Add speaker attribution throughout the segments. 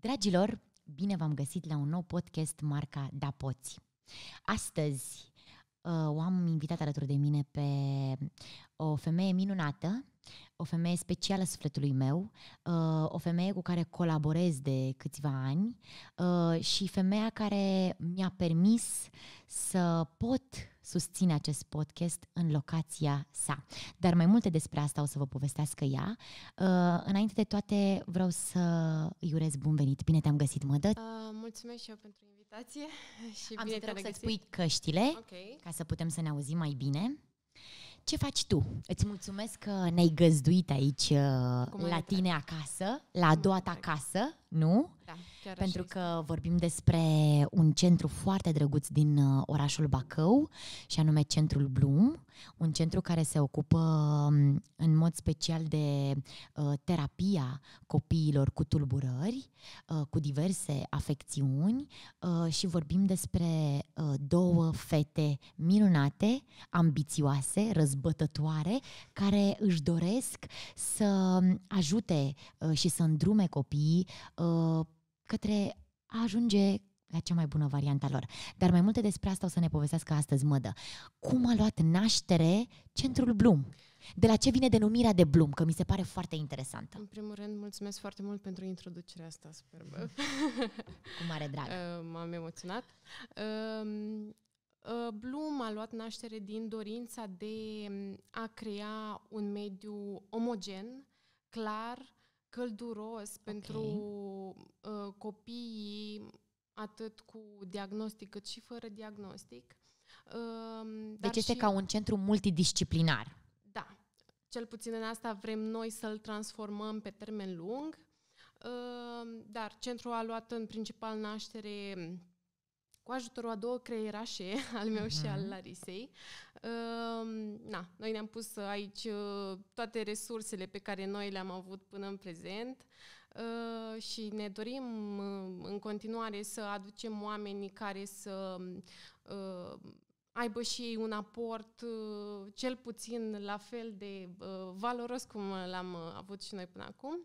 Speaker 1: Dragilor, bine v-am găsit la un nou podcast marca Da Poți. Astăzi uh, o am invitat alături de mine pe o femeie minunată o femeie specială sufletului meu, uh, o femeie cu care colaborez de câțiva ani uh, și femeia care mi-a permis să pot susține acest podcast în locația sa. Dar mai multe despre asta o să vă povestească ea. Uh, înainte de toate, vreau să îi urez bun venit. Bine te-am găsit, mă dă. Uh,
Speaker 2: mulțumesc și eu pentru invitație și Am bine să te rog să-ți pui
Speaker 1: căștile okay. ca să putem să ne auzim mai bine ce faci tu? Îți mulțumesc că ne-ai găzduit aici Cum uh, la tine acasă, la a doua ta casă nu? Da, chiar Pentru așa că este. vorbim despre un centru foarte drăguț din uh, orașul Bacău, și anume Centrul Bloom, un centru care se ocupă um, în mod special de uh, terapia copiilor cu tulburări, uh, cu diverse afecțiuni uh, și vorbim despre uh, două fete minunate, ambițioase, răzbătătoare, care își doresc să um, ajute uh, și să îndrume copiii Uh, către a ajunge la cea mai bună variantă a lor. Dar mai multe despre asta o să ne povestească astăzi Mădă. Cum a luat naștere Centrul Bloom? De la ce vine denumirea de Bloom? Că mi se pare foarte interesantă.
Speaker 2: În primul rând, mulțumesc foarte mult pentru introducerea asta superbă. Cu mare drag. Uh, m-am emoționat. Um, uh, Bloom a luat naștere din dorința de um, a crea un mediu omogen, clar, călduros okay. pentru uh, copiii atât cu diagnostic cât și fără diagnostic. Uh, deci este și... ca un
Speaker 1: centru multidisciplinar. Da.
Speaker 2: Cel puțin în asta vrem noi să-l transformăm pe termen lung, uh, dar centrul a luat în principal naștere cu ajutorul a două creierașe, al meu mm-hmm. și al mhm. Larisei. Uh, Ehm, na, noi ne-am pus aici uh, toate resursele pe care noi le-am avut până în prezent uh, și ne dorim uh, în continuare să aducem oamenii care să aibă și ei un aport cel puțin la fel de valoros cum l-am avut și noi până acum.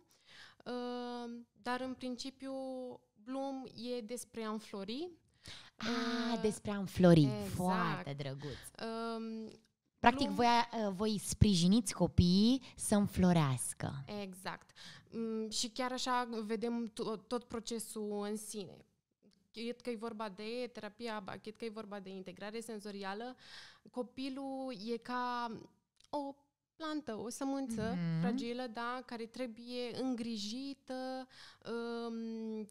Speaker 2: Dar în principiu Bloom e despre a înflori, Ah, ah, despre a înflori. Exact. Foarte drăguț. Um, Practic, voi,
Speaker 1: uh, voi sprijiniți copiii să înflorească.
Speaker 2: Exact. Mm, și chiar așa vedem tot, tot procesul în sine. Chit că e vorba de terapia chit că e vorba de integrare senzorială. Copilul e ca o plantă, o sămânță mm-hmm. fragilă, da, care trebuie îngrijită, um,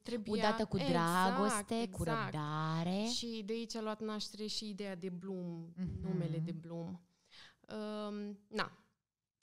Speaker 2: trebuia... Udată cu dragoste, exact, cu exact. răbdare. Și de aici a luat naștere și ideea de Bloom, mm-hmm. numele de Bloom. Um, na,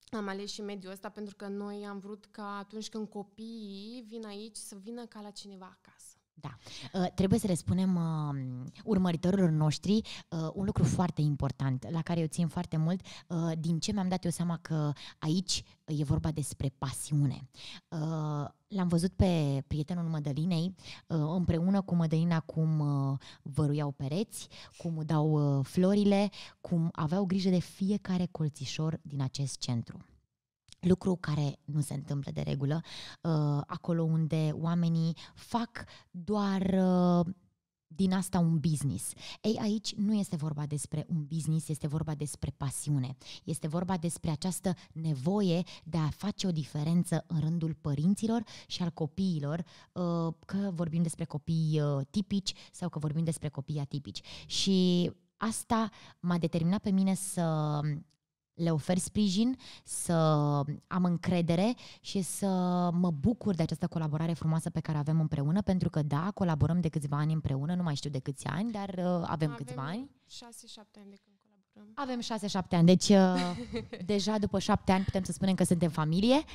Speaker 2: am ales și mediul ăsta pentru că noi am vrut ca atunci când copiii vin aici să vină ca la cineva acasă. Da.
Speaker 1: Uh, trebuie să le spunem uh, urmăritorilor noștri uh, un lucru foarte important, la care eu țin foarte mult. Uh, din ce mi-am dat eu seama că aici e vorba despre pasiune. Uh, L-am văzut pe prietenul Mădălinei ă, împreună cu Mădălina cum ă, văruiau pereți, cum dau ă, florile, cum aveau grijă de fiecare colțișor din acest centru. Lucru care nu se întâmplă de regulă acolo unde oamenii fac doar din asta un business. Ei, aici nu este vorba despre un business, este vorba despre pasiune. Este vorba despre această nevoie de a face o diferență în rândul părinților și al copiilor, uh, că vorbim despre copii uh, tipici sau că vorbim despre copii atipici. Și asta m-a determinat pe mine să le ofer sprijin, să am încredere și să mă bucur de această colaborare frumoasă pe care avem împreună, pentru că da, colaborăm de câțiva ani împreună, nu mai știu de câți ani, dar uh, avem, avem câțiva ani. 6-7 ani de când colaborăm. Avem 6-7 ani, deci uh, deja după 7 ani putem să spunem că suntem familie.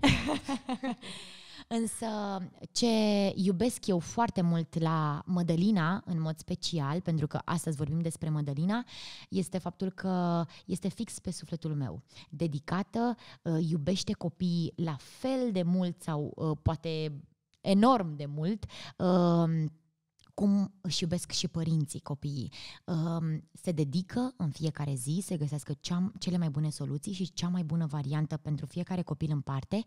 Speaker 1: Însă ce iubesc eu foarte mult la Mădălina, în mod special, pentru că astăzi vorbim despre Mădălina, este faptul că este fix pe sufletul meu. Dedicată, ă, iubește copiii la fel de mult sau ă, poate enorm de mult ă, cum își iubesc și părinții copiii. Ehm, se dedică în fiecare zi să găsească cea, cele mai bune soluții și cea mai bună variantă pentru fiecare copil în parte.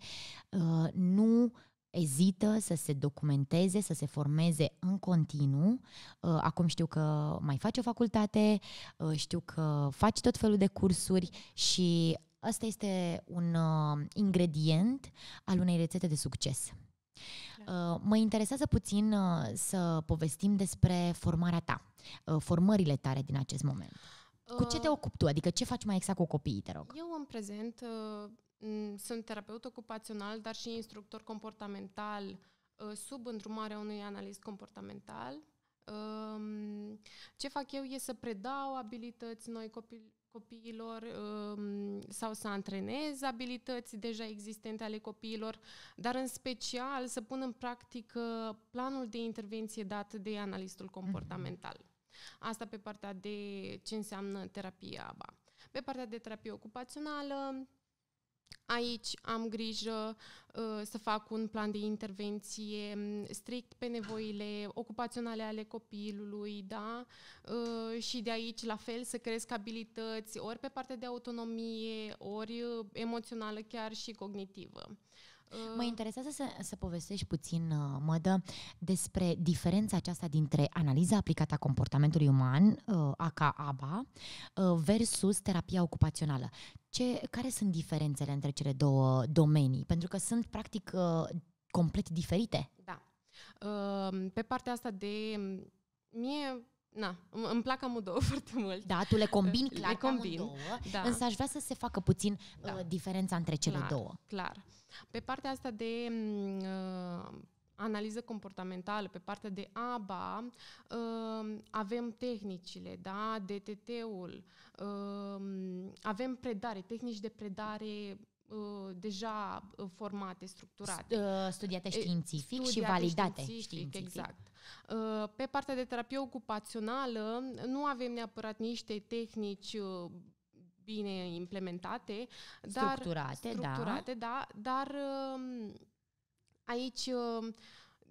Speaker 1: Ehm, nu ezită să se documenteze, să se formeze în continuu. Ehm, acum știu că mai faci o facultate, știu că faci tot felul de cursuri și asta este un ingredient al unei rețete de succes. Da. Mă interesează puțin uh, să povestim despre formarea ta, uh, formările tare din acest moment.
Speaker 2: Cu ce te ocupi tu? Adică
Speaker 1: ce faci mai exact cu copiii, te rog?
Speaker 2: Eu în prezent sunt terapeut ocupațional, dar și instructor comportamental sub îndrumarea unui analist comportamental. Um, ce fac eu e să predau abilități noi copii, copiilor um, sau să antrenez abilități deja existente ale copiilor, dar în special să pun în practică planul de intervenție dat de analistul mhm. comportamental. Asta pe partea de ce înseamnă terapia ABA. Pe partea de terapie ocupațională, Aici am grijă uh, să fac un plan de intervenție mm, strict pe nevoile ocupaționale ale copilului, da? Uh, și de aici, la fel, să cresc abilități ori pe partea de autonomie, ori uh, emoțională chiar și cognitivă. Mă
Speaker 1: uh. interesează să, să povestești puțin, uh, Mădă, despre diferența aceasta dintre analiza aplicată a comportamentului uman, uh, AKA ABA, versus terapia ocupațională. Ce, care sunt diferențele între cele două domenii? Pentru că sunt, practic, complet diferite.
Speaker 2: Da. Pe partea asta de... Mie Na, îmi plac amândouă foarte mult.
Speaker 1: Da, tu le combini clar le combin, amândouă, da. însă aș vrea să se facă puțin da. diferența între cele clar, două.
Speaker 2: Clar. Pe partea asta de mm, uh, analiză comportamentală, pe partea de ABA, uh, avem tehnicile, da? DTT-ul, uh, avem predare, tehnici de predare uh, deja formate, structurate. Studiate științific Studiate și validate științific, științific. Exact. Pe partea de terapie ocupațională nu avem neapărat niște tehnici bine implementate, dar structurate, da. structurate da. da, dar um, aici um,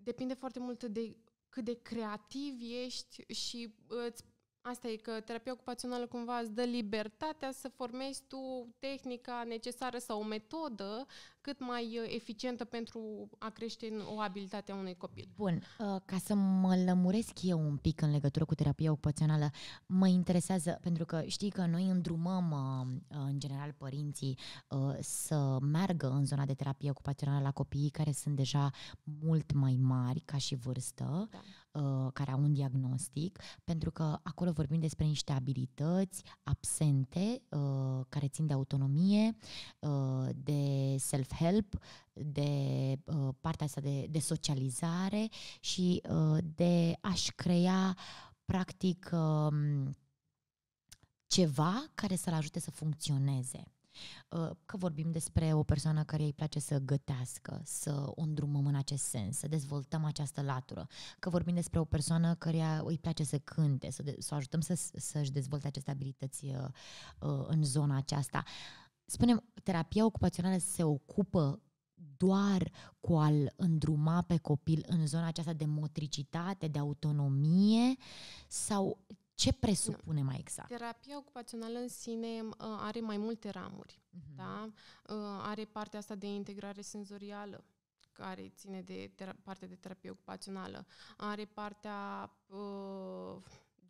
Speaker 2: depinde foarte mult de cât de creativ ești și uh, îți Asta e că terapia ocupațională cumva îți dă libertatea să formezi tu tehnica necesară sau o metodă cât mai uh, eficientă pentru a crește o abilitate a unui copil. Bun,
Speaker 1: uh, ca să mă lămuresc eu un pic în legătură cu terapia ocupațională, mă interesează, pentru că știi că noi îndrumăm uh, în general părinții să meargă în zona de terapie ocupațională la copiii care sunt deja mult mai mari ca și vârstă. Da Uh, care au un diagnostic, pentru că acolo vorbim despre niște abilități absente uh, care țin de autonomie, uh, de self-help, de partea asta de, de socializare și de a-și crea practic um, ceva care să-l ajute să funcționeze. Uh, că vorbim despre o persoană care îi place să gătească, să o îndrumăm în acest sens, să dezvoltăm această latură. Că vorbim despre o persoană care îi place să cânte, să, de, să o ajutăm să, să-și dezvolte aceste abilități uh, uh, în zona aceasta. Spunem, terapia ocupațională se ocupă doar cu al îndruma pe copil în zona aceasta de motricitate, de autonomie sau ce da. presupune mai exact?
Speaker 2: Terapia ocupațională în sine ă, are mai multe ramuri. Uh-huh. Da? Ă, are partea asta de integrare senzorială, care ține de ter- partea de terapie ocupațională. Are partea uh,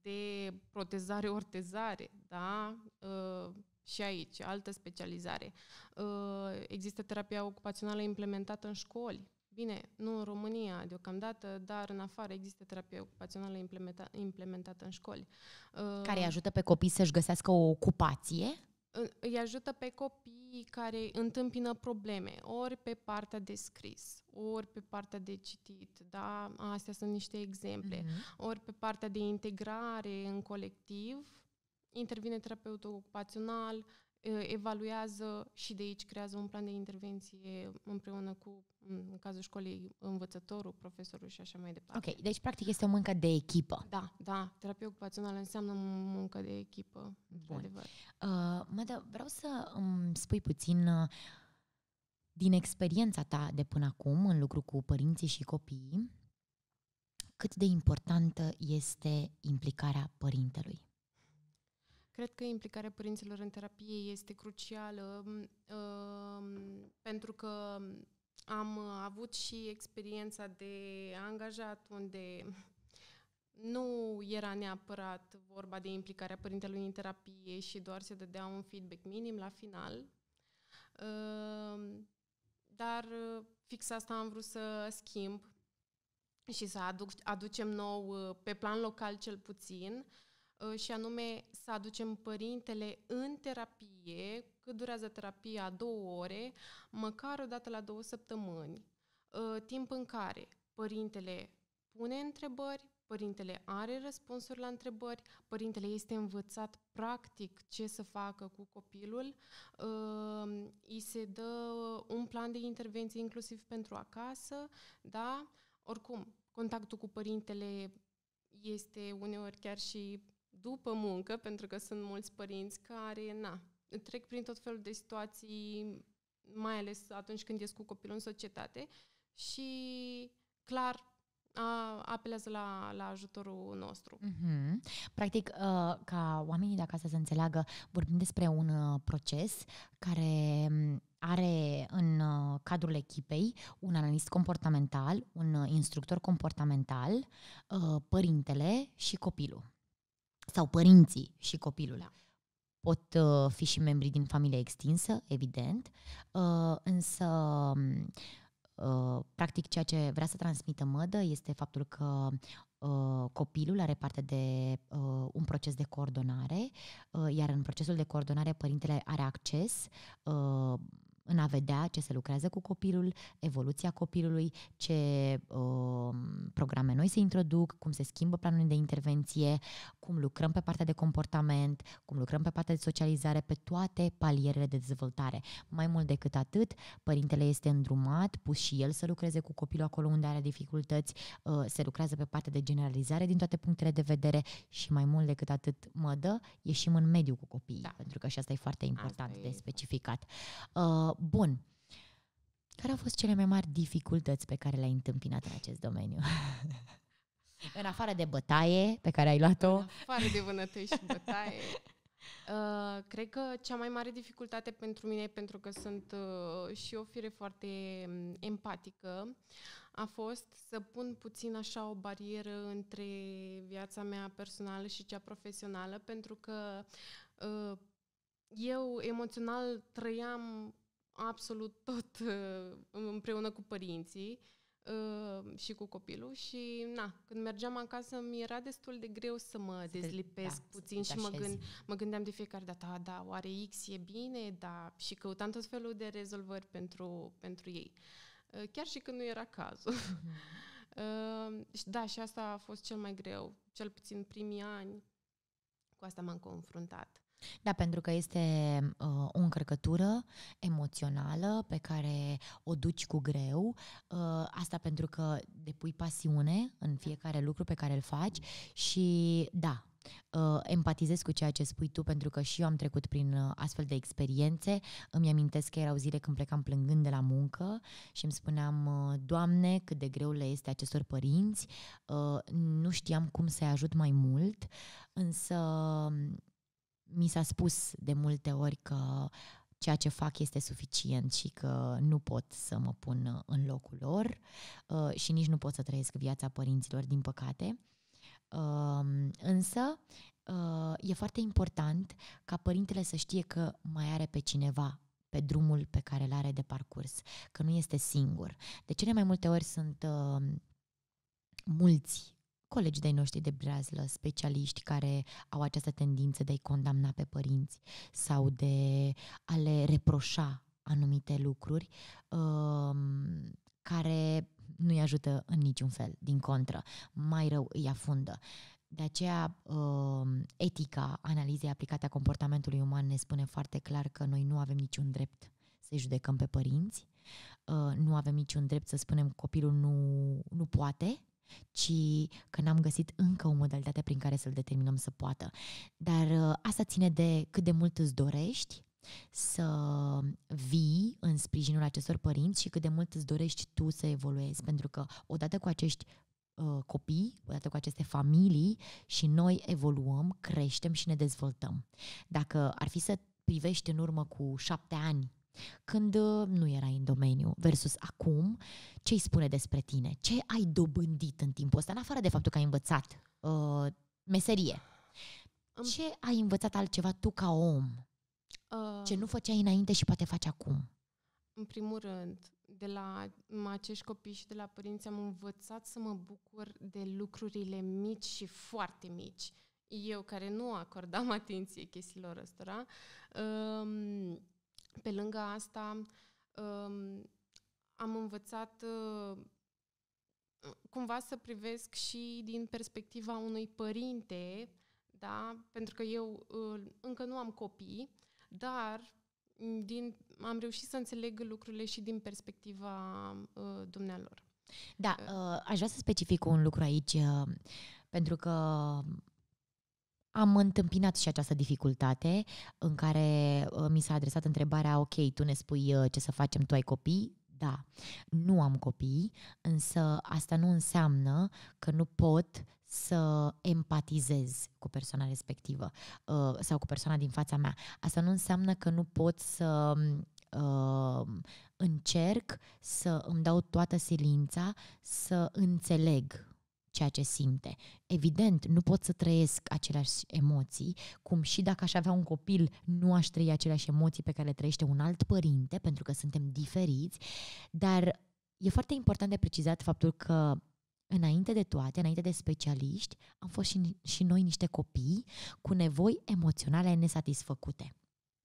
Speaker 2: de protezare-ortezare, da? Uh, și aici, altă specializare. Uh, există terapia ocupațională implementată în școli, Bine, nu în România deocamdată, dar în afară există terapie ocupațională implementa- implementată în școli. Ă, care ajută
Speaker 1: pe copii să-și găsească o ocupație?
Speaker 2: Îi ajută pe copii care întâmpină probleme, ori pe partea de scris, ori pe partea de citit, da? Astea sunt niște exemple. Uh-huh. Ori pe partea de integrare în colectiv, intervine terapeutul ocupațional, evaluează și de aici creează un plan de intervenție împreună cu, în cazul școlii, învățătorul, profesorul și așa mai departe.
Speaker 1: Ok, deci practic este o muncă de echipă.
Speaker 2: Da, da. Terapia ocupațională înseamnă muncă de echipă, Bun. adevăr.
Speaker 1: Uh, Mădă, vreau să îmi spui puțin uh, din experiența ta de până acum în lucru cu părinții și copiii, cât de importantă este implicarea părintelui?
Speaker 2: Cred că implicarea părinților în terapie este crucială mm, ehm, pentru că mm, am avut și experiența de angajat unde nu era neapărat vorba de implicarea părintelui în terapie și doar se dădea un feedback minim la final. Ehm, dar eh, fix asta am vrut să schimb și să aduc, aducem nou, eh, pe plan local cel puțin, Uh, și anume să aducem părintele în terapie, cât durează terapia, două ore, măcar o dată la două săptămâni, uh, timp în care părintele pune întrebări, părintele are răspunsuri la întrebări, părintele este învățat practic ce să facă cu copilul, uh, îi se dă un plan de intervenție inclusiv pentru acasă, da? Oricum, contactul cu părintele este uneori chiar și după muncă, pentru că sunt mulți părinți care, na, trec prin tot felul de situații, mai ales atunci când ies cu copilul în societate și, clar, a, apelează la, la ajutorul nostru.
Speaker 1: Mm-hmm. Practic, uh, ca oamenii de acasă să înțeleagă, vorbim despre un uh, proces care mm, are în uh, cadrul echipei un analist comportamental, un instructor comportamental, părintele și copilul sau părinții și copilul. Da. Pot uh, fi și membrii din familia extinsă, evident, uh, însă um, uh, practic ceea ce vrea să transmită mădă este faptul că copilul are parte de un proces de coordonare, iar în procesul de coordonare părintele are acces în a vedea ce se lucrează cu copilul, evoluția copilului, ce uh, programe noi se introduc, cum se schimbă planul de intervenție, cum lucrăm pe partea de comportament, cum lucrăm pe partea de socializare, pe toate palierele de dezvoltare. Mai mult decât atât, părintele este îndrumat, pus și el să lucreze cu copilul acolo unde are dificultăți, uh, se lucrează pe partea de generalizare din toate punctele de vedere și mai mult decât atât mă dă, ieșim în mediu cu copiii, da. pentru că și asta e foarte important asta de specificat. Uh, bun. Care au fost cele mai mari dificultăți pe care le-ai întâmpinat în acest domeniu?
Speaker 2: în afară de
Speaker 1: bătaie pe care ai luat-o. În
Speaker 2: afară de vânătăi și bătaie. Uh, cred că cea mai mare dificultate pentru mine, pentru că sunt uh, și o fire foarte mm, empatică, a fost să pun puțin așa o barieră între viața mea personală și cea profesională, pentru că uh, eu emoțional trăiam absolut tot uh, împreună cu părinții uh, și cu copilul și na, când mergeam acasă mi era destul de greu să mă să dezlipesc da, puțin și mă, gând, mă gândeam de fiecare dată, da, oare X e bine, da, și căutam tot felul de rezolvări pentru, pentru ei. Uh, chiar și când nu era cazul. Mm-hmm. da, și asta a fost cel mai greu, cel puțin primii ani, cu asta m-am confruntat.
Speaker 1: Da, pentru că este uh, o încărcătură emoțională pe care o duci cu greu, uh, asta pentru că depui pasiune în da. fiecare lucru pe care îl faci și da, Uh, empatizez cu ceea ce spui tu pentru că și eu am trecut prin uh, astfel de experiențe. Îmi amintesc că erau zile când plecam plângând de la muncă și îmi spuneam, uh, Doamne, cât de greu le este acestor părinți, uh, nu știam cum să-i ajut mai mult, însă mi s-a spus de multe ori că ceea ce fac este suficient și că nu pot să mă pun în locul lor uh, și nici nu pot să trăiesc viața părinților, din păcate. Um, însă, uh, e foarte important ca părintele să știe că mai are pe cineva pe drumul pe care îl are de parcurs, că nu este singur. De cele mai multe ori sunt uh, mulți colegi de noștri de brazlă, specialiști care au această tendință de a-i condamna pe părinți sau de a le reproșa anumite lucruri um, care nu-i ajută în niciun fel, din contră, mai rău îi afundă. De aceea, um, etica analizei aplicate a comportamentului uman ne spune foarte clar că noi nu avem niciun drept să-i judecăm pe părinți, uh, nu avem niciun drept să spunem copilul nu, nu poate, ci că n-am găsit încă o modalitate prin care să-l determinăm să poată. Dar uh, asta ține de cât de mult îți dorești să vii în sprijinul acestor părinți și cât de mult îți dorești tu să evoluezi, pentru că odată cu acești uh, copii, odată cu aceste familii și noi evoluăm, creștem și ne dezvoltăm. Dacă ar fi să privești în urmă cu șapte ani când uh, nu erai în domeniu, versus acum, ce îi spune despre tine? Ce ai dobândit în timpul ăsta, în afară de faptul că ai învățat uh, meserie? Ce ai învățat altceva tu ca om? Uh, ce nu făceai înainte și poate faci acum?
Speaker 2: În primul rând, de la acești copii și de la părinți am învățat să mă bucur de lucrurile mici și foarte mici. Eu, care nu acordam atenție chestiilor ăstora, uh, pe lângă asta, um, am învățat uh, cumva să privesc și din perspectiva unui părinte, da? pentru că eu uh, încă nu am copii, dar din, am reușit să înțeleg lucrurile și din perspectiva uh, dumnealor.
Speaker 1: Da, uh, uh aș vrea să specific un lucru aici, uh, pentru că am întâmpinat și această dificultate în care uh, mi s-a adresat întrebarea, ok, tu ne spui uh, ce să facem, tu ai copii? Da, nu am copii, însă asta nu înseamnă că nu pot să empatizez cu persoana respectivă uh, sau cu persoana din fața mea. Asta nu înseamnă că nu pot să încerc să îmi dau toată silința să înțeleg ceea ce simte. Evident, nu pot să trăiesc aceleași emoții, cum și dacă aș avea un copil, nu aș trăi aceleași emoții pe care le trăiește un alt părinte, pentru că suntem diferiți, dar e foarte important de precizat faptul că înainte de toate, înainte de specialiști, am fost și, și noi niște copii cu nevoi emoționale nesatisfăcute.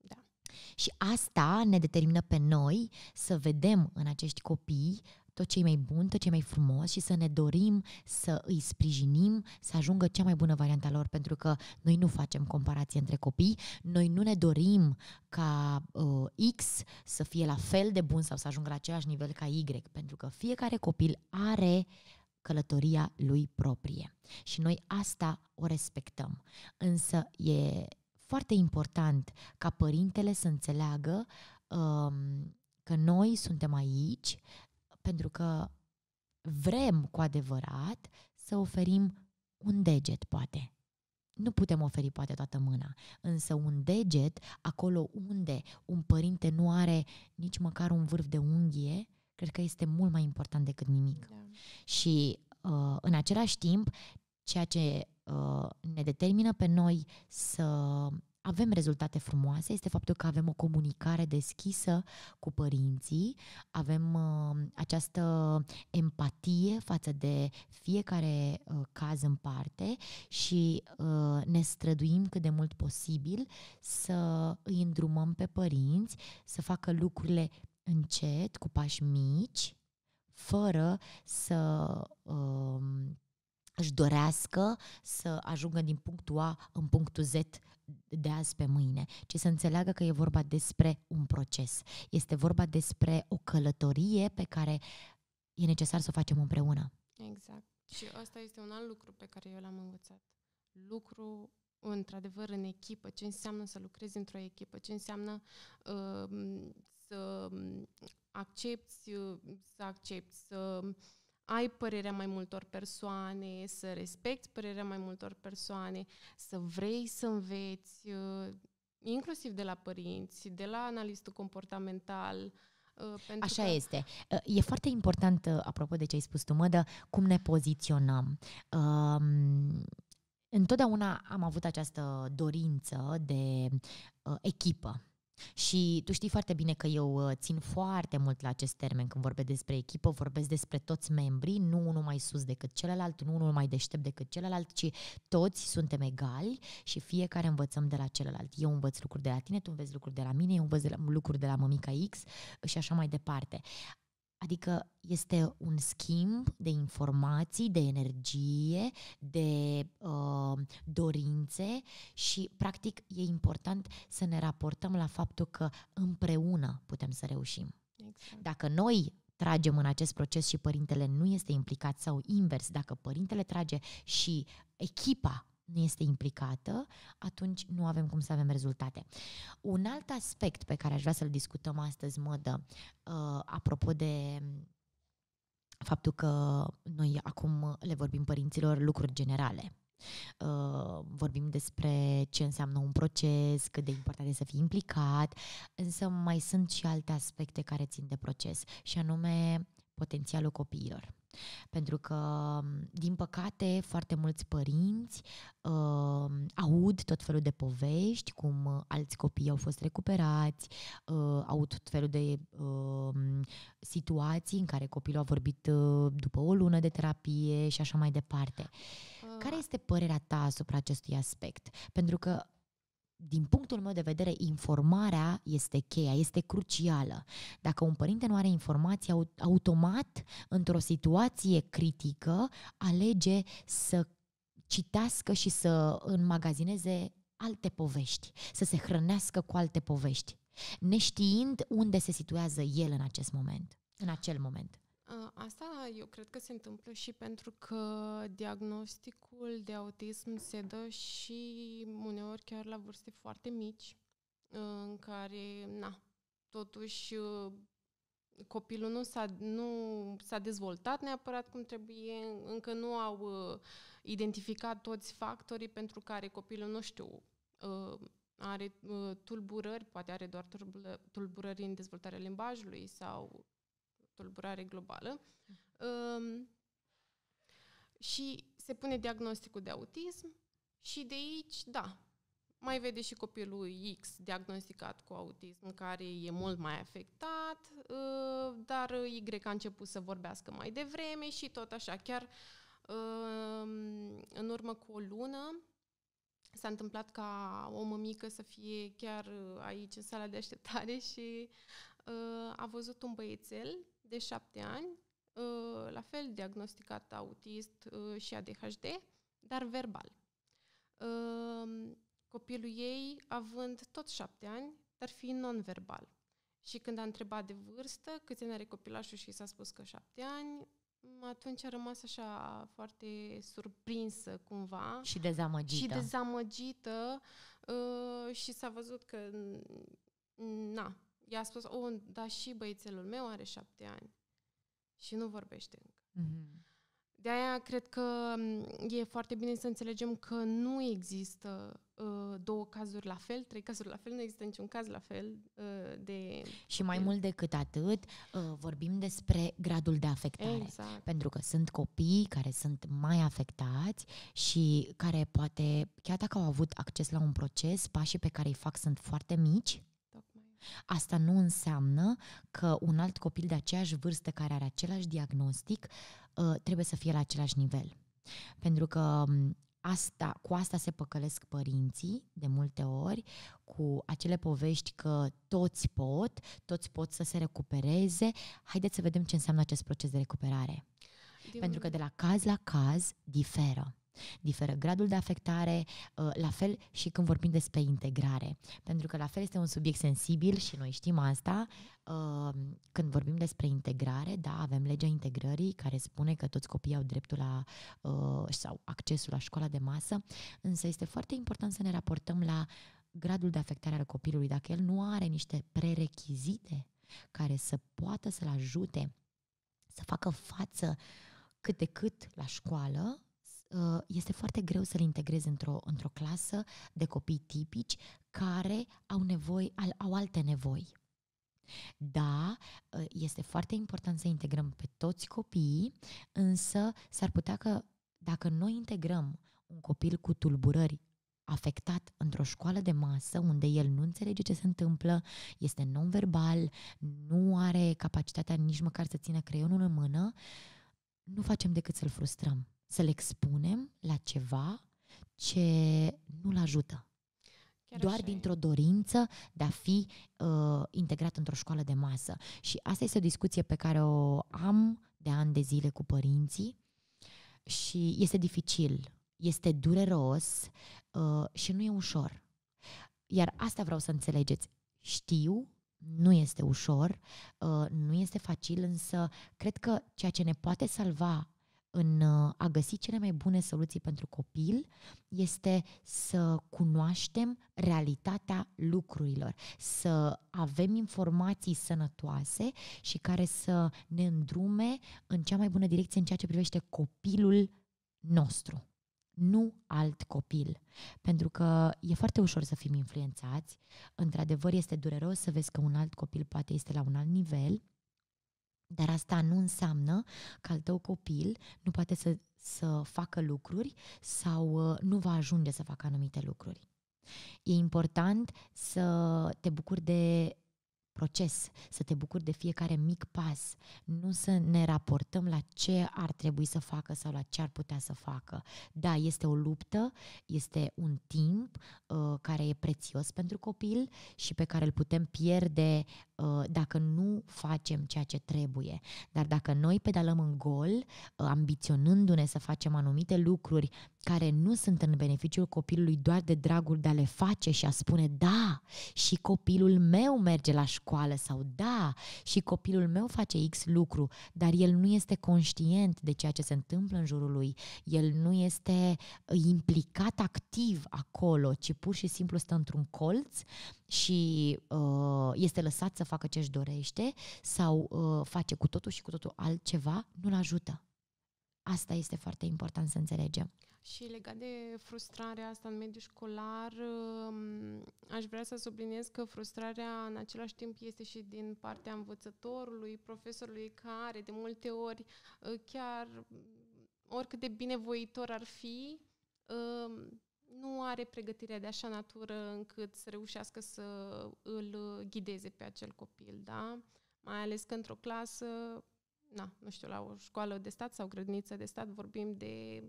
Speaker 1: Da. Și asta ne determină pe noi să vedem în acești copii tot ce e mai bun, tot ce e mai frumos și să ne dorim să îi sprijinim să ajungă cea mai bună varianta lor, pentru că noi nu facem comparație între copii, noi nu ne dorim ca uh, X să fie la fel de bun sau să ajungă la același nivel ca Y, pentru că fiecare copil are călătoria lui proprie. Și noi asta o respectăm. Însă e foarte important ca părintele să înțeleagă um, că noi suntem aici pentru că vrem cu adevărat să oferim un deget, poate. Nu putem oferi poate toată mâna, însă un deget, acolo unde un părinte nu are nici măcar un vârf de unghie, cred că este mult mai important decât nimic. Da. Și uh, în același timp, ceea ce uh, ne determină pe noi să avem rezultate frumoase este faptul că avem o comunicare deschisă cu părinții, avem uh, această empatie față de fiecare uh, caz în parte și uh, ne străduim cât de mult posibil să îi îndrumăm pe părinți să facă lucrurile încet, cu pași mici, fără să uh, își dorească să ajungă din punctul A în punctul Z de azi pe mâine, ci să înțeleagă că e vorba despre un proces. Este vorba despre o călătorie pe care e necesar să o facem împreună.
Speaker 2: Exact. Și asta este un alt lucru pe care eu l-am învățat. Lucru într-adevăr în echipă, ce înseamnă să lucrezi într-o echipă, ce înseamnă uh, să accepti, să accepti, să ai părerea mai multor persoane, să respecti părerea mai multor persoane, să vrei să înveți, uh, inclusiv de la părinți, de la analistul comportamental, uh, pentru Așa că...
Speaker 1: este. Uh, e foarte important, apropo de ce ai spus tu, mă, cum ne poziționăm. Um, întotdeauna am avut această dorință de uh, echipă și tu știi foarte bine că eu uh, țin foarte mult la acest termen când vorbesc despre echipă, vorbesc despre toți membrii, nu unul mai sus decât celălalt, nu unul mai deștept decât celălalt, ci toți suntem egali și fiecare învățăm de la celălalt. Eu învăț lucruri de la tine, tu înveți lucruri de la mine, eu învăț lucruri de la mămica X și așa mai departe. Adică este un schimb de informații, de energie, de uh, dorințe și, practic, e important să ne raportăm la faptul că împreună putem să reușim.
Speaker 2: Exact. Dacă
Speaker 1: noi tragem în acest proces și părintele nu este implicat sau invers, dacă părintele trage și echipa nu este implicată, atunci nu avem cum să avem rezultate. Un alt aspect pe care aș vrea să-l discutăm astăzi, mădă, uh, apropo de faptul că noi acum le vorbim părinților lucruri generale, uh, vorbim despre ce înseamnă un proces, cât de important este să fii implicat, însă mai sunt și alte aspecte care țin de proces și anume potențialul copiilor. Pentru că, din păcate, foarte mulți părinți uh, aud tot felul de povești, cum uh, alți copii au fost recuperați, uh, aud tot felul de uh, situații în care copilul a vorbit uh, după o lună de terapie și așa mai departe. Uh. Care este părerea ta asupra acestui aspect? Pentru că din punctul meu de vedere, informarea este cheia, este crucială. Dacă un părinte nu are informații, automat, într-o situație critică, alege să citească și să înmagazineze alte povești, să se hrănească cu alte povești, neștiind unde se situează el în acest moment, în acel moment.
Speaker 2: Ă, asta eu cred că se întâmplă și pentru că diagnosticul de autism se dă și uneori chiar la vârste foarte mici, ă, în care, na, totuși ă, copilul nu s-a, nu s-a dezvoltat neapărat cum trebuie, încă nu au identificat toți factorii pentru care copilul, nu știu, are tulburări, poate are doar tulburări în dezvoltarea limbajului sau tulburare globală. Um, și se pune diagnosticul de autism și de aici, da, mai vede și copilul X diagnosticat cu autism, care e mult mai afectat, ehm, dar Y a început să vorbească mai devreme și tot așa. Chiar ehm, în urmă cu o lună s-a întâmplat ca o mămică să fie chiar aici în sala de așteptare și a văzut un băiețel de șapte ani, uh, la fel diagnosticat autist uh, și ADHD, dar verbal. Uh, copilul ei având tot șapte ani, dar fiind non-verbal. Și când a întrebat de vârstă, câți ani are copilașul și s-a spus că șapte ani, mm, atunci a rămas așa foarte surprinsă cumva. Și dezamăgită. Și dezamăgită uh, și s-a văzut că mm, na, i-a spus, oh, dar și băiețelul meu are șapte ani și nu vorbește încă. Mm-hmm. De aia cred că mm, e foarte bine să înțelegem că nu există uh, două cazuri la fel, trei cazuri la fel, nu există niciun caz la fel uh, de.
Speaker 1: Și mai mult decât atât, uh, vorbim despre gradul de afectare. Exact. Pentru că sunt copii care sunt mai afectați și care poate, chiar dacă au avut acces la un proces, pașii pe care îi fac sunt foarte mici Asta nu înseamnă că un alt copil de aceeași vârstă care are același diagnostic uh, trebuie să fie la același nivel. Pentru că um, asta, cu asta se păcălesc părinții de multe ori, cu acele povești că toți pot, toți pot să se recupereze. Haideți să vedem ce înseamnă acest proces de recuperare. Din... Pentru că de la caz la caz diferă. Diferă gradul de afectare, uh, la fel și când vorbim despre integrare. Pentru că la fel este un subiect sensibil și noi știm asta. Uh, când vorbim despre integrare, da, avem legea integrării care spune că toți copiii au dreptul la uh, sau accesul la școala de masă, însă este foarte important să ne raportăm la gradul de afectare al copilului, dacă el nu are niște prerechizite care să poată să-l ajute să facă față cât de cât la școală, Uh, este foarte greu să-l integrezi într-o, într-o clasă de copii tipici care au, nevoi, au alte nevoi. Da, uh, este foarte important să integrăm pe toți copiii, însă s-ar putea că dacă noi integrăm un copil cu tulburări afectat într-o școală de masă unde el nu înțelege ce se întâmplă, este non-verbal, nu are capacitatea nici măcar să țină creionul în mână, nu facem decât să-l frustrăm să le expunem la ceva ce nu-l ajută. Chiar Doar așa dintr-o e. dorință de a fi uh, integrat într-o școală de masă. Și asta este o discuție pe care o am de ani de zile cu părinții și este dificil, este dureros uh, și nu e ușor. Iar asta vreau să înțelegeți. Știu, nu este ușor, uh, nu este facil, însă cred că ceea ce ne poate salva în uh, a găsi cele mai bune soluții pentru copil este să cunoaștem realitatea lucrurilor, să avem informații sănătoase și care să ne îndrume în cea mai bună direcție în ceea ce privește copilul nostru nu alt copil. Pentru că e foarte ușor să fim influențați, într-adevăr este dureros să vezi că un alt copil poate este la un alt nivel, dar asta nu înseamnă că al tău copil nu poate să, să facă lucruri sau uh, nu va ajunge să facă anumite lucruri. E important să te bucuri de proces, să te bucuri de fiecare mic pas, nu să ne raportăm la ce ar trebui să facă sau la ce ar putea să facă. Da, este o luptă, este un timp uh, care e prețios pentru copil și pe care îl putem pierde uh, dacă nu facem ceea ce trebuie. Dar dacă noi pedalăm în gol, uh, ambiționându-ne să facem anumite lucruri care nu sunt în beneficiul copilului doar de dragul de a le face și a spune da, și copilul meu merge la școală sau da, și copilul meu face X lucru, dar el nu este conștient de ceea ce se întâmplă în jurul lui, el nu este uh, implicat activ acolo, ci pur și simplu stă într-un colț și uh, este lăsat să facă ce își dorește sau uh, face cu totul și cu totul altceva, nu-l ajută. Asta este foarte important să
Speaker 2: înțelegem. Și legat de frustrarea asta în mediul școlar, um, aș vrea să subliniez că frustrarea în același timp este și din partea învățătorului, profesorului care de multe ori uh, chiar oricât de binevoitor ar fi, um, nu are pregătirea de așa natură încât să reușească să îl ghideze pe acel copil, da? Mai ales că într-o clasă na, nu știu, la o școală de stat sau grădiniță de stat vorbim de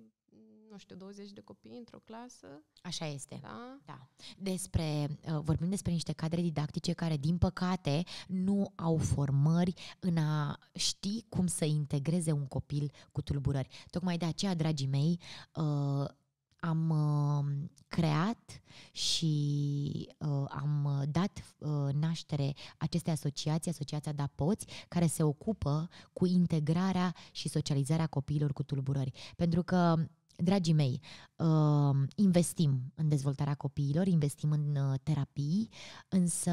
Speaker 2: nu știu, 20 de copii într-o clasă. Așa este. Da. da.
Speaker 1: Despre, uh, vorbim despre niște cadre didactice care, din păcate, nu au formări în a ști cum să integreze un copil cu tulburări. Tocmai de aceea, dragii mei, uh, am uh, creat și uh, am dat uh, naștere acestei asociații, Asociația Da Poți, care se ocupă cu integrarea și socializarea copiilor cu tulburări. Pentru că Dragii mei, uh, investim în dezvoltarea copiilor, investim în uh, terapii, însă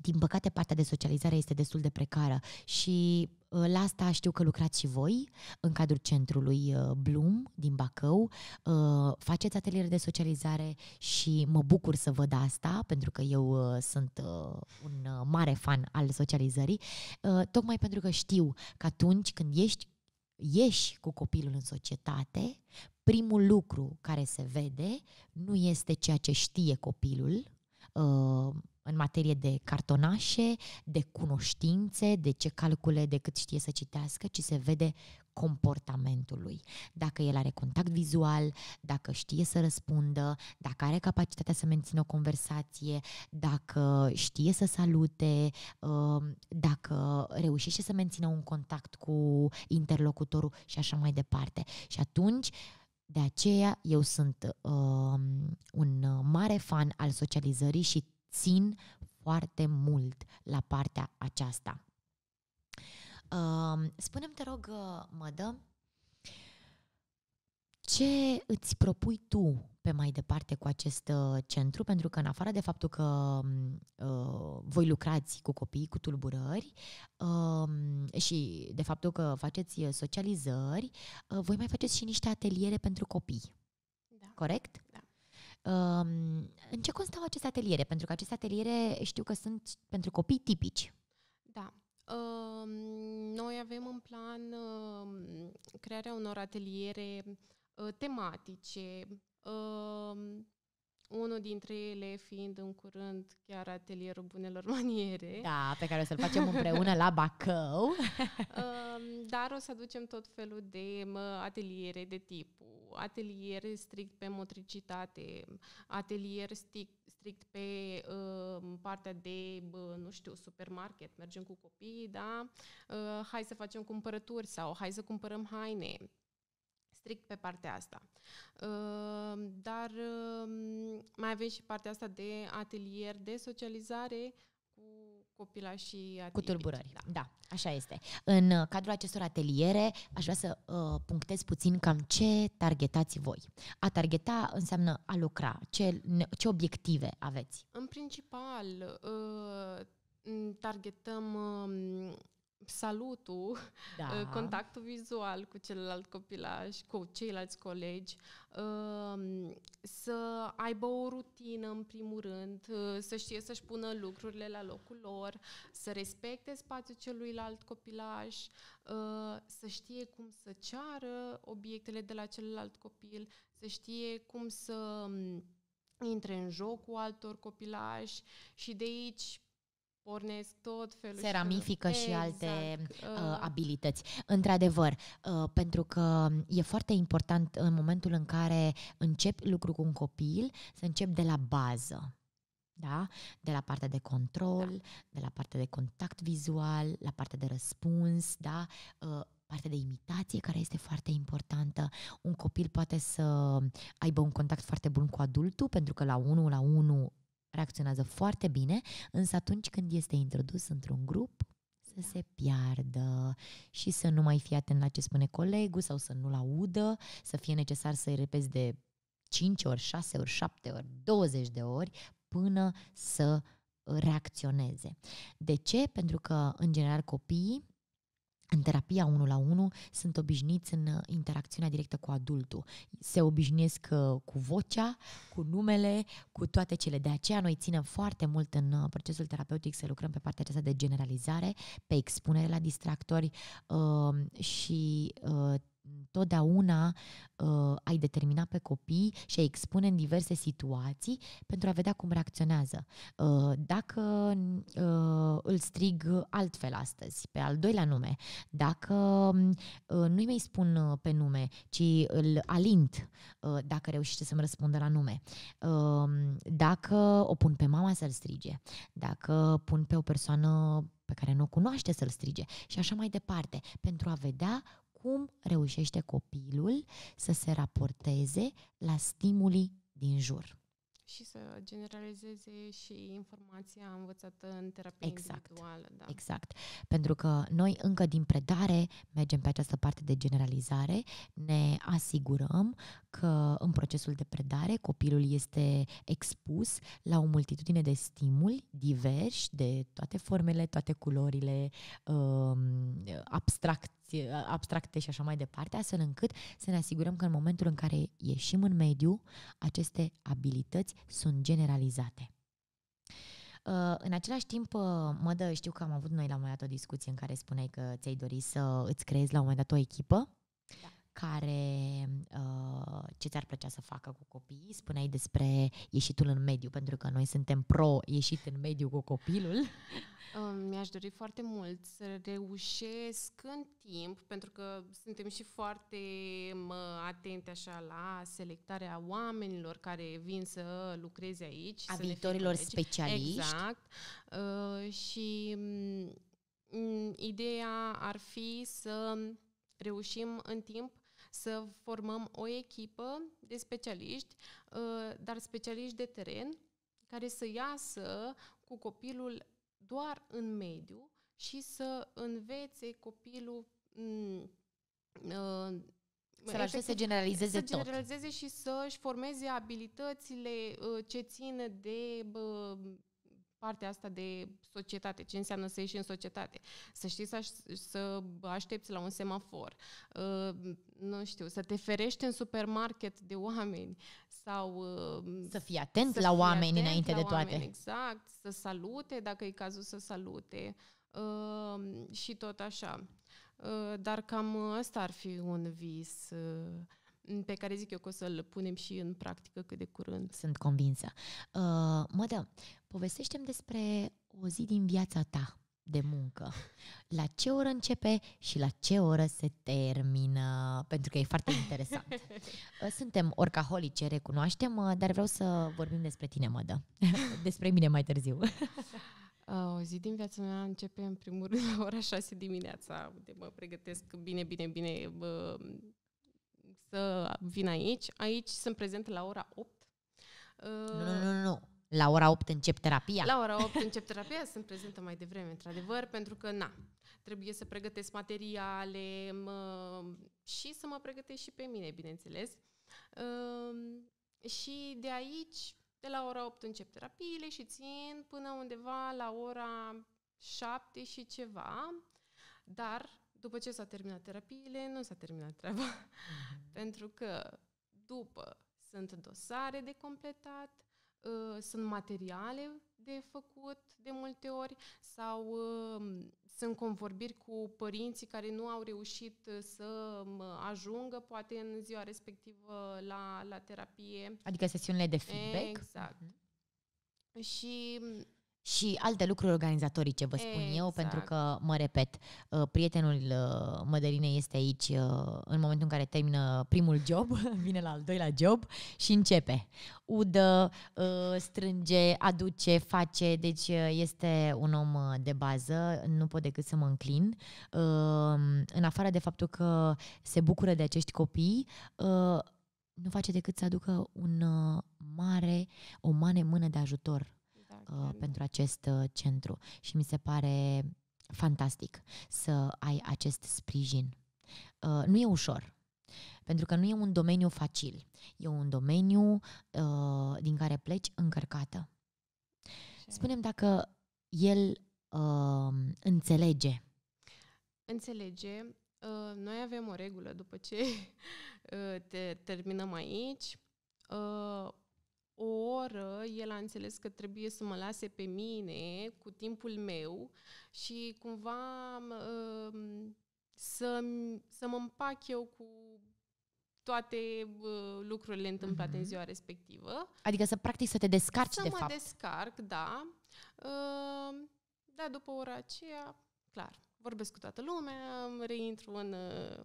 Speaker 1: din păcate, partea de socializare este destul de precară și uh, la asta știu că lucrați și voi în cadrul centrului uh, Bloom din Bacău. Uh, faceți ateliere de socializare și mă bucur să văd asta pentru că eu sunt un mare fan al socializării, tocmai pentru că știu că atunci când ești ieși cu copilul în societate, primul lucru care se vede nu este ceea ce știe copilul, în materie de cartonașe, de cunoștințe, de ce calcule, de cât știe să citească, ci se vede comportamentul lui. Dacă el are contact vizual, dacă știe să răspundă, dacă are capacitatea să mențină o conversație, dacă știe să salute, um, dacă reușește să mențină un contact cu interlocutorul și așa mai departe. Și atunci de aceea eu sunt uh, un mare fan al socializării și țin foarte mult la partea aceasta. Spune-mi, te rog, mădă, ce îți propui tu pe mai departe cu acest uh, centru? Pentru că în afară de faptul că um, uh, voi lucrați cu copii cu tulburări uh, și de faptul că faceți uh, socializări, uh, voi mai faceți și niște ateliere pentru copii. Da. Corect? În ce constau aceste ateliere? Pentru că aceste ateliere știu că sunt pentru copii tipici.
Speaker 2: Da. Noi avem în plan crearea unor ateliere uh, tematice, unul dintre ele fiind în curând chiar atelierul bunelor maniere. Da, pe care o să-l facem împreună
Speaker 1: la Bacău.
Speaker 2: Dar o să aducem tot felul de ateliere de tipul, ateliere strict pe motricitate, atelier strict, strict pe uh, partea de, nu știu, supermarket, mergem cu copiii, da? Uh, hai să facem cumpărături sau hai să cumpărăm haine strict pe partea asta. Ehm, dar ehm, mai avem și partea asta de atelier de socializare cu copila și atelier. Cu tulburări,
Speaker 1: da. da, așa este. În uh, cadrul acestor ateliere aș vrea să uh, punctez puțin cam ce targetați voi. A targeta înseamnă a lucra, ce, ce obiective aveți?
Speaker 2: În principal, uh, targetăm um, salutul, da. Uh, contactul vizual cu celălalt copilaj, cu ceilalți colegi, um, să aibă o rutină în primul rând, uh, să știe să-și pună lucrurile la locul lor, să respecte spațiul celuilalt copilaj, uh, să știe cum să ceară obiectele de la celălalt copil, să știe cum să um, intre în joc cu altor copilași și de aici pornesc tot felul. Se ramifică și exact. alte uh, uh,
Speaker 1: abilități. Într-adevăr, uh, pentru că e foarte important în momentul în care începi lucru cu un copil, să începi de la bază. Da? De la partea de control, da. de la partea de contact vizual, la partea de răspuns, da? Uh, partea de imitație care este foarte importantă. Un copil poate să aibă un contact foarte bun cu adultul, pentru că la unul la unul reacționează foarte bine, însă atunci când este introdus într-un grup, să se piardă și să nu mai fie atent la ce spune colegul sau să nu-l audă, să fie necesar să-i repezi de 5 ori, 6 ori, 7 ori, 20 de ori până să reacționeze. De ce? Pentru că, în general, copiii în terapia 1 la 1 sunt obișnuiți în uh, interacțiunea directă cu adultul. Se obișnuiesc uh, cu vocea, cu numele, cu toate cele. De aceea noi ținem foarte mult în uh, procesul terapeutic să lucrăm pe partea aceasta de generalizare, pe expunere la distractori uh, și uh, totdeauna uh, ai determina pe copii și ai expune în diverse situații pentru a vedea cum reacționează. Uh, dacă uh, îl strig altfel astăzi, pe al doilea nume, dacă uh, nu-i mai spun uh, pe nume, ci îl alint uh, dacă reușește să-mi răspundă la nume, uh, dacă o pun pe mama să-l strige, dacă pun pe o persoană pe care nu o cunoaște să-l strige și așa mai departe, pentru a vedea cum reușește copilul să se raporteze la stimuli din jur.
Speaker 2: Și să generalizeze și informația învățată în terapie exact, individuală. Da. Exact.
Speaker 1: Pentru că noi încă din predare mergem pe această parte de generalizare, ne asigurăm că în procesul de predare copilul este expus la o multitudine de stimuli diversi, de toate formele, toate culorile, um, abstract abstracți, uh, abstracte și așa mai departe, astfel încât să ne asigurăm că în momentul în care ieșim în mediu, aceste abilități sunt generalizate. Uh, în același timp, uh, mă dă, știu că am avut noi la un moment dat o discuție în care spuneai că ți-ai dorit să îți creezi la un moment dat o echipă da. care ce ți-ar plăcea să facă cu copiii. Spuneai despre ieșitul în mediu, pentru că noi suntem pro ieșit în mediu cu copilul.
Speaker 2: Mi-aș dori foarte mult să reușesc în timp, pentru că suntem și foarte atente așa la selectarea oamenilor care vin să lucreze aici. A viitorilor specialiști. Exact. Ă, și ideea ar fi să reușim în timp să formăm o echipă de specialiști, ă, dar specialiști de teren, care să iasă cu copilul doar în mediu și să învețe copilul m- mm, uh, să-l ajute să generalizeze să tot. generalizeze și să-și formeze abilitățile uh, ce țin de bă, uh, partea asta de societate, ce înseamnă să ieși în societate, să știi să, aș, să aștepți la un semafor, uh, nu știu, să te ferești în supermarket de oameni, sau... Um, să fie atent să la fie oameni atent înainte la de toate. Oameni, exact, să salute dacă e cazul să salute uh, și tot așa. Uh, dar cam ăsta ar fi un vis uh, pe care zic eu că o să-l punem și în practică cât de curând.
Speaker 1: Sunt convinsă. Uh, mă dă, da, povestește-mi despre o zi din viața ta de muncă. La ce oră începe și la ce oră se termină? Pentru că e foarte interesant. Suntem orcaholice, recunoaștem, dar vreau să vorbim despre tine, Mădă. Despre mine mai târziu.
Speaker 2: O zi din viața mea începe în primul rând la ora 6 dimineața, unde mă pregătesc bine, bine, bine bă, să vin aici. Aici sunt prezent la ora 8. Nu, nu, nu, nu.
Speaker 1: La ora 8 încep terapia? La ora
Speaker 2: 8 încep terapia, sunt prezentă mai devreme, într-adevăr, pentru că, na, trebuie să pregătesc materiale mă, și să mă pregătesc și pe mine, bineînțeles. Um, și de aici, de la ora 8 încep terapiile și țin până undeva la ora 7 și ceva, dar după ce s-a terminat terapiile, nu s-a terminat treaba. Mm-hmm. pentru că după sunt dosare de completat, Uh, sunt materiale de făcut de multe ori sau uh, sunt convorbiri cu părinții care nu au reușit uh, să ajungă poate în ziua respectivă la, la terapie. Adică sesiunile de feedback. Exact. Mm-hmm. Și
Speaker 1: și alte lucruri organizatorice, vă spun exact. eu, pentru că, mă repet, uh, prietenul uh, Mădălinei este aici uh, în momentul în care termină primul job, vine la al doilea job și începe. Udă, strânge, aduce, face, deci este un om de bază, nu pot decât să mă înclin. În afară de faptul că se bucură de acești copii, nu face decât să aducă un mare, o mare mână de ajutor uh, mhm. pentru acest uh, centru și mi se pare fantastic să ai acest sprijin. Uh, nu e ușor, pentru că nu e un domeniu facil, e un domeniu uh, din care pleci încărcată. Spunem dacă el uh, înțelege.
Speaker 2: Înțelege. Uh, noi avem o regulă după ce uh, te terminăm aici. Uh, o oră el a înțeles că trebuie să mă lase pe mine cu timpul meu și cumva um, să, să mă împac eu cu toate uh, lucrurile întâmplate mm-hmm. în mhm. ziua respectivă. Adică
Speaker 1: să practic să te descarci să de fapt. Să mă
Speaker 2: descarc, da. Um, da, după ora aceea, clar, vorbesc cu toată lumea, um, reintru în uh,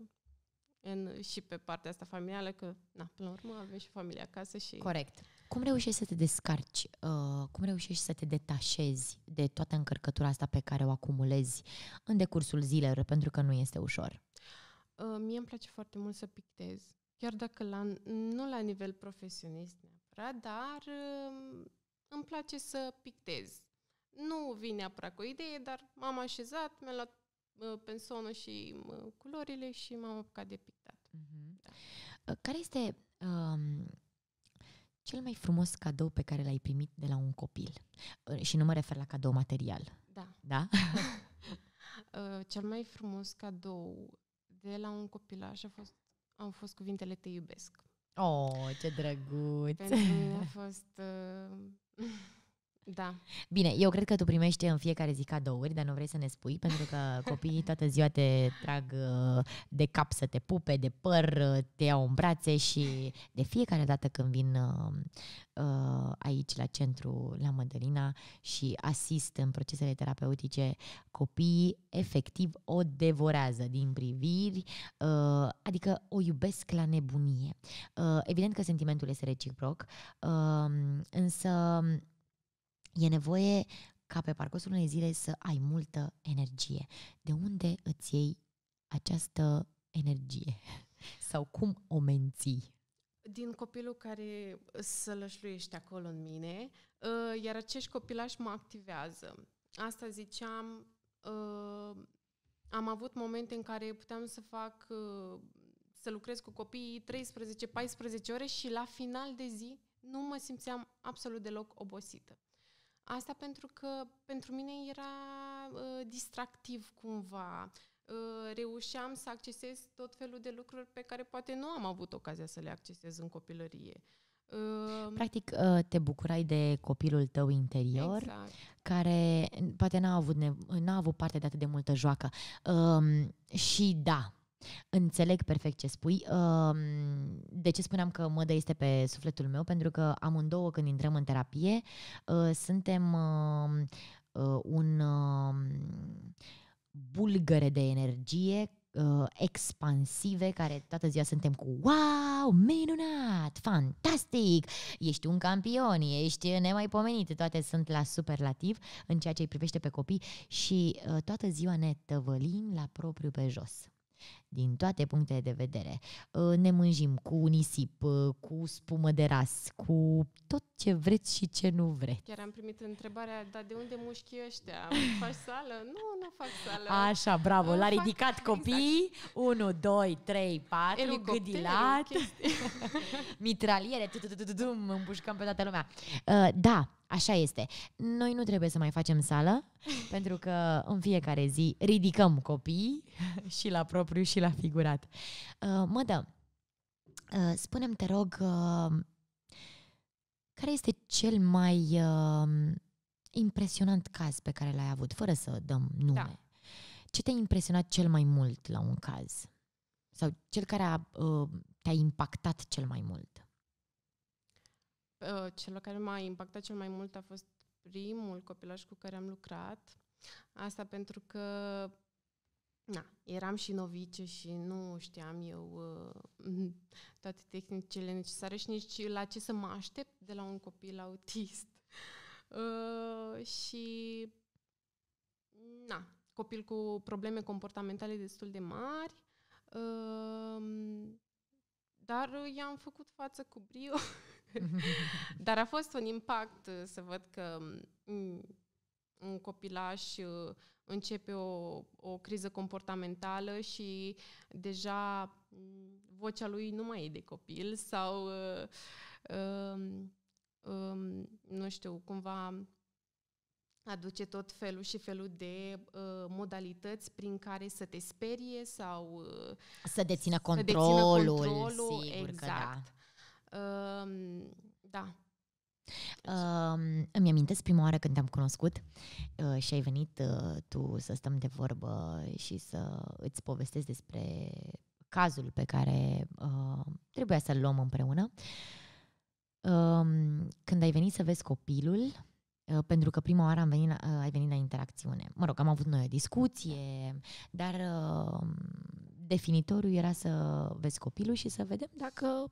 Speaker 2: în, și pe partea asta familială, că, na, până la urmă, avem și familia acasă și... Corect.
Speaker 1: Cum reușești să te descarci? Uh, cum reușești să te detașezi de toată încărcătura asta pe care o acumulezi în decursul zilelor? Pentru că nu este ușor.
Speaker 2: Uh, mie îmi place foarte mult să pictez. Chiar dacă la, nu la nivel profesionist neapărat, dar uh, îmi place să pictez. Nu vine neapărat cu o idee, dar m-am așezat, mi-am luat uh, pensonul și uh, culorile și m-am apucat de pictat. Uh-huh. Da. Care este
Speaker 1: um, cel mai frumos cadou pe care l-ai primit de la un copil? Și nu mă refer la cadou material. Da. Da?
Speaker 2: Uh, cel mai frumos cadou de la un așa a fost, au fost cuvintele Te iubesc.
Speaker 1: Oh, ce drăguț! Pentru mine a
Speaker 2: fost... Uh, Da.
Speaker 1: Bine, eu cred că tu primești în fiecare zi cadouri, dar nu vrei să ne spui, pentru că copiii toată ziua te trag uh, de cap să te pupe, de păr, uh, te iau în brațe și de fiecare dată când vin uh, aici la centru, la Mădălina și asist în procesele terapeutice, copiii efectiv o devorează din priviri, adică o iubesc la nebunie. Evident că sentimentul este reciproc, însă E nevoie ca pe parcursul unei zile să ai multă energie. De unde îți iei această energie? Sau cum o menții?
Speaker 2: Din copilul care să lășluiește acolo în mine, uh, iar acești copilași mă activează. Asta ziceam, uh, am avut momente în care puteam să fac, uh, să lucrez cu copiii 13-14 ore și la final de zi nu mă simțeam absolut deloc obosită. Asta pentru că pentru mine era uh, distractiv cumva. Uh, reușeam să accesez tot felul de lucruri pe care poate nu am avut ocazia să le accesez în copilărie. Ă,
Speaker 1: Practic, te bucurai de copilul tău interior, exact. care poate n-a avut, n-a avut parte de atât de multă joacă. Și da, Înțeleg perfect ce spui. De ce spuneam că mădă este pe sufletul meu? Pentru că amândouă când intrăm în terapie ă, suntem ă, ă, un bulgăre de energie expansive care toată ziua suntem cu wow, minunat, fantastic, ești un campion, ești nemaipomenit, toate sunt la superlativ în ceea ce îi privește pe copii și toată ziua ne tăvălim la propriu pe jos din toate punctele de vedere. Ă, ne mânjim cu nisip, ă, cu spumă de ras, cu tot ce vreți și ce nu vreți. Chiar
Speaker 2: am primit întrebarea, dar de unde mușchii ăștia? Faci sală? Nu, nu fac
Speaker 1: sală. Așa, bravo, l-a ridicat fac... copii. Exact. 1, 2, 3, 4, gâdilat. Mitraliere, împușcăm pe toată lumea. Ă, da, Așa este. Noi nu trebuie să mai facem sală, pentru că în fiecare zi ridicăm copii și la propriu și la figurat. Uh, mădă, da. uh, spune-mi, te rog, uh, care este cel mai uh, impresionant caz pe care l-ai avut, fără să dăm nume? Da. Ce te-a impresionat cel mai mult la un caz? Sau cel care a, uh, te-a impactat cel mai mult?
Speaker 2: Uh, cel care m-a impactat cel mai mult a fost primul copilaj cu care am lucrat. Asta pentru că Na, eram și novice și nu știam eu uh, toate tehnicile necesare și nici la ce să mă aștept de la un copil autist. Uh, și na, copil cu probleme comportamentale destul de mari, uh, dar i-am făcut față cu brio. dar a fost un impact să văd că un copilaș uh, începe o, o criză comportamentală și deja mm, vocea lui nu mai e de copil sau, uh, um, um, nu știu, cumva aduce tot felul și felul de uh, modalități prin care să te sperie sau uh, să dețină controlul, să dețină controlul sigur exact. că da. Uh, da,
Speaker 1: Uh, îmi amintesc prima oară când te-am cunoscut uh, și ai venit uh, tu să stăm de vorbă și să îți povestesc despre cazul pe care uh, trebuia să-l luăm împreună. Uh, când ai venit să vezi copilul, uh, pentru că prima oară am venit, la, uh, ai venit la interacțiune. Mă rog, am avut noi o discuție, dar uh, definitorul era să vezi copilul și să vedem dacă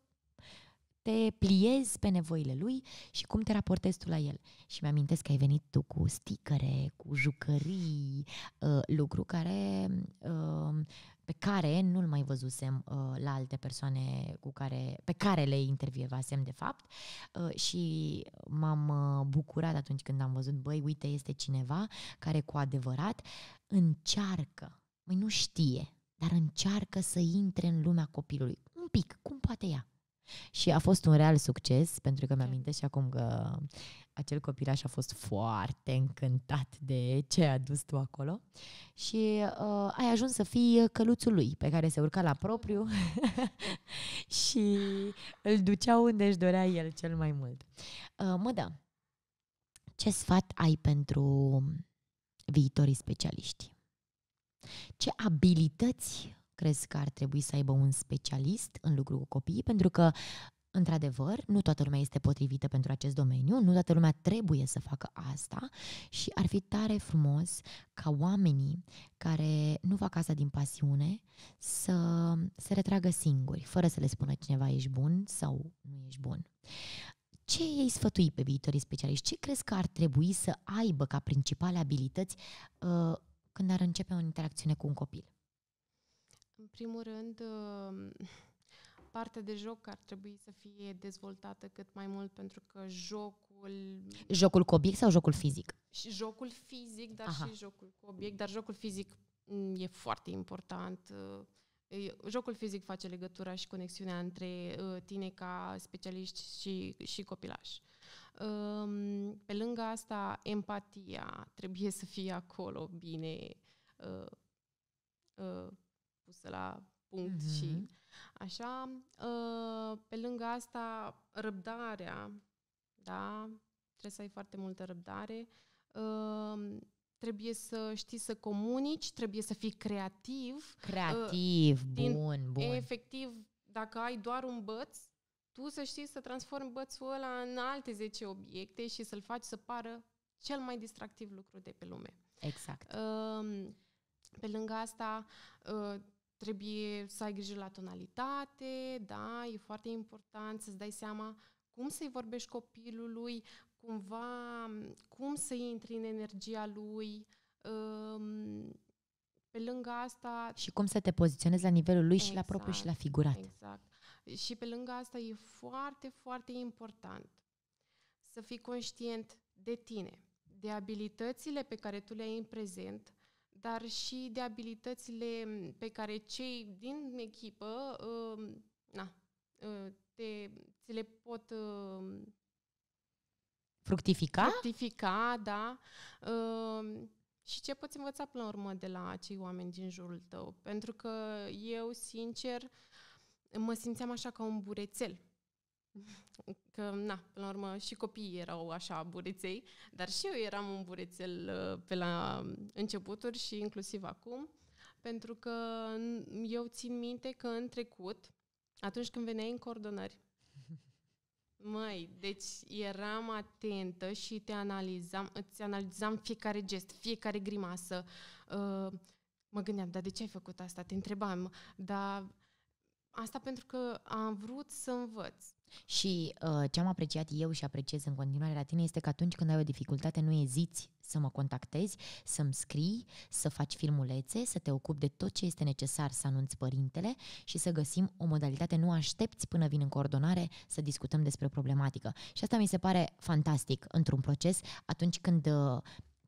Speaker 1: te pliezi pe nevoile lui și cum te raportezi tu la el. Și mi-amintesc că ai venit tu cu sticăre, cu jucării, uh, lucru care, uh, pe care nu-l mai văzusem uh, la alte persoane cu care, pe care le intervievasem de fapt și m-am bucurat atunci când am văzut, băi, uite, este cineva care cu adevărat încearcă, mai nu știe, dar încearcă să intre în lumea copilului. Un pic, cum poate ea? Și a fost un real succes, pentru că mi-amintesc și acum că acel copilaș a fost foarte încântat de ce a dus tu acolo și uh, ai ajuns să fii căluțul lui, pe care se urca la propriu și îl ducea unde își dorea el cel mai mult. Uh, mă da, ce sfat ai pentru viitorii specialiști? Ce abilități crezi că ar trebui să aibă un specialist în lucru cu copiii, pentru că Într-adevăr, nu toată lumea este potrivită pentru acest domeniu, nu toată lumea trebuie să facă asta și ar fi tare frumos ca oamenii care nu fac asta din pasiune să se retragă singuri, fără să le spună cineva ești bun sau nu ești bun. Ce ei sfătui pe viitorii specialiști? Ce crezi că ar trebui să aibă ca principale abilități uh, când ar începe o interacțiune cu un copil?
Speaker 2: În primul rând, uh, partea de joc ar trebui să fie dezvoltată cât mai mult pentru că jocul... Jocul cu obiect sau jocul fizic? Și jocul fizic, dar Aha. și jocul cu obiect, dar jocul fizic mm, e foarte important. Uh, jocul fizic face legătura și conexiunea între uh, tine ca specialiști și, și copilaș. Um, pe lângă asta, empatia trebuie să fie acolo bine pusă la punct mm-hmm. și mhm. așa. Uh, pe lângă asta, răbdarea, da? Trebuie să ai foarte multă răbdare. Uh, trebuie să știi să comunici, trebuie să fii creativ. Uh, creativ, din, bun, bun. Efectiv, dacă ai doar un băț, tu să știi să transformi bățul ăla în alte 10 obiecte și să-l faci să pară cel mai distractiv lucru de pe lume. Exact. Pe lângă asta, trebuie să ai grijă la tonalitate, da, e foarte important să-ți dai seama cum să-i vorbești copilului, cumva, cum să intri în energia lui, um, pe lângă asta... Și
Speaker 1: cum să te poziționezi la nivelul lui exact, și la exact, propriu și la figurat.
Speaker 2: Exact. Și pe lângă asta e foarte, foarte important să fii conștient de tine, de abilitățile pe care tu le ai în prezent dar și de abilitățile pe care cei din echipă uh, na, uh, te, ți le pot uh, fructifica? Fructifica, da. Uh, și ce poți învăța până la urmă de la acei oameni din jurul tău? Pentru că eu, sincer, mă simțeam așa ca un burețel Că, na, până la urmă și copiii erau așa bureței, dar și eu eram un burețel uh, pe la începuturi și inclusiv acum, pentru că eu țin minte că în trecut, atunci când veneai în coordonări, Măi, deci eram atentă și te analizam, îți analizam fiecare gest, fiecare grimasă. Uh, mă gândeam, dar de ce ai făcut asta? Te întrebam, dar asta pentru că am vrut să învăț.
Speaker 1: Și uh, ce am apreciat eu și apreciez în continuare la tine este că atunci când ai o dificultate nu eziți să mă contactezi, să-mi scrii, să faci filmulețe, să te ocupi de tot ce este necesar să anunți părintele și să găsim o modalitate. Nu aștepți până vin în coordonare să discutăm despre problematică. Și asta mi se pare fantastic într-un proces atunci când uh,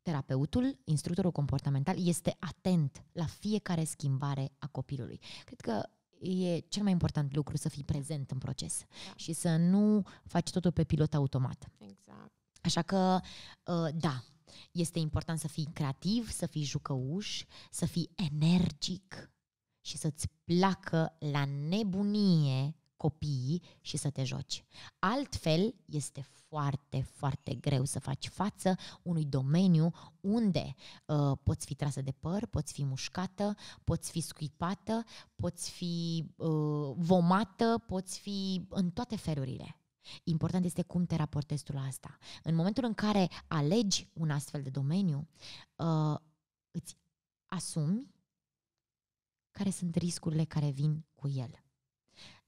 Speaker 1: terapeutul, instructorul comportamental, este atent la fiecare schimbare a copilului. Cred că e cel mai important lucru să fii prezent în proces da. și să nu faci totul pe pilot automat. Exact. Așa că, uh, da, este important să fii creativ, să fii jucăuș, să fii energic și să-ți placă la nebunie copiii și să te joci. Altfel, este foarte, foarte greu să faci față unui domeniu unde uh, poți fi trasă de păr, poți fi mușcată, poți fi scuipată, poți fi uh, vomată, poți fi în toate felurile. Important este cum te raportezi tu la asta. În momentul în care alegi un astfel de domeniu, uh, îți asumi care sunt riscurile care vin cu el.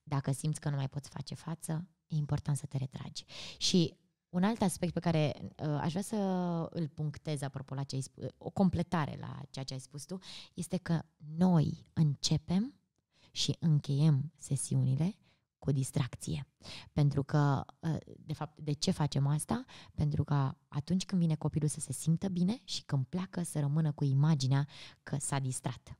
Speaker 1: Dacă simți că nu mai poți face față, e important să te retragi. Și un alt aspect pe care uh, aș vrea să îl punctez apropo la ce ai spus, o completare la ceea ce ai spus tu, este că noi începem și încheiem sesiunile cu distracție. Pentru că, uh, de fapt, de ce facem asta? Pentru că atunci când vine copilul să se simtă bine și când pleacă să rămână cu imaginea că s-a distrat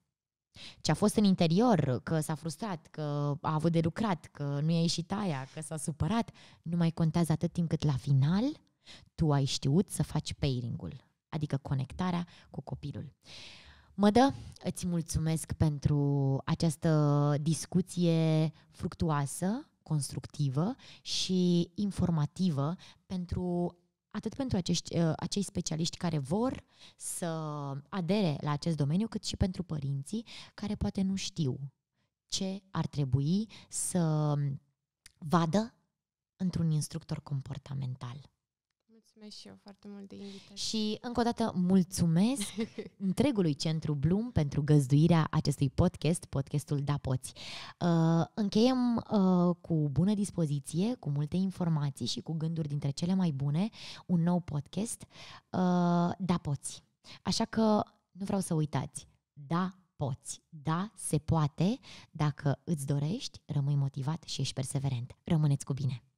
Speaker 1: ce a fost în interior, că s-a frustrat, că a avut de lucrat, că nu i-a ieșit aia, că s-a supărat, nu mai contează atât timp cât la final tu ai știut să faci pairing-ul, adică conectarea cu copilul. Mădă, îți mulțumesc pentru această discuție fructuoasă, constructivă și informativă pentru atât pentru acești, uh, acei specialiști care vor să adere la acest domeniu, cât și pentru părinții care poate nu știu ce ar trebui să vadă într-un instructor comportamental.
Speaker 2: Mulțumesc și eu foarte mult de invitație.
Speaker 1: Și încă o dată mulțumesc întregului Centru Bloom pentru găzduirea acestui podcast, podcastul Da Poți. Uh, încheiem uh, cu bună dispoziție, cu multe informații și cu gânduri dintre cele mai bune, un nou podcast, uh, Da Poți. Așa că nu vreau să uitați, Da poți. Da, se poate. Dacă îți dorești, rămâi motivat și ești perseverent. Rămâneți cu bine!